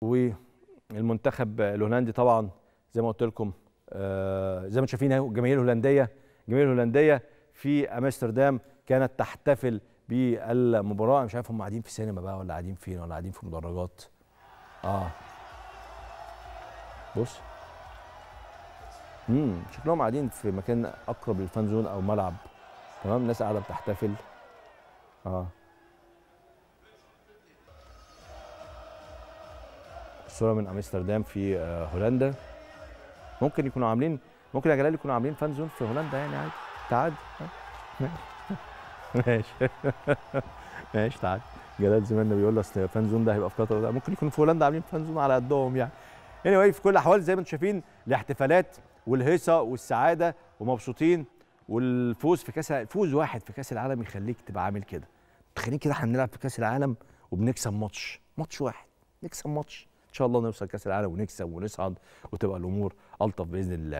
والمنتخب الهولندي طبعا زي ما قلت لكم آه، زي ما انتم شايفين الجماهير الهولنديه الجماهير الهولنديه في امستردام كانت تحتفل بالمباراه مش عارف هم قاعدين في سينما بقى ولا قاعدين فين ولا قاعدين في مدرجات اه بص امم شكلهم قاعدين في مكان اقرب للفان زون او ملعب تمام الناس قاعده بتحتفل اه صوره من امستردام في آه، هولندا ممكن يكونوا عاملين ممكن يا جلال يكونوا عاملين فان زون في هولندا يعني عادي تعاد ماشي ماشي تعاد جلال زماننا بيقول اصل فان زون ده هيبقى في قطر ممكن يكونوا في هولندا عاملين فان زون على قدهم يعني anyway في كل الاحوال زي ما انتم شايفين الاحتفالات والهيصه والسعاده ومبسوطين والفوز في كاس فوز واحد في كاس العالم يخليك تبقى عامل كده تخليك كده احنا بنلعب في كاس العالم وبنكسب ماتش ماتش واحد نكسب ماتش شاء الله نوصل كاس العالم ونكسب ونصعد وتبقى الامور الطف باذن الله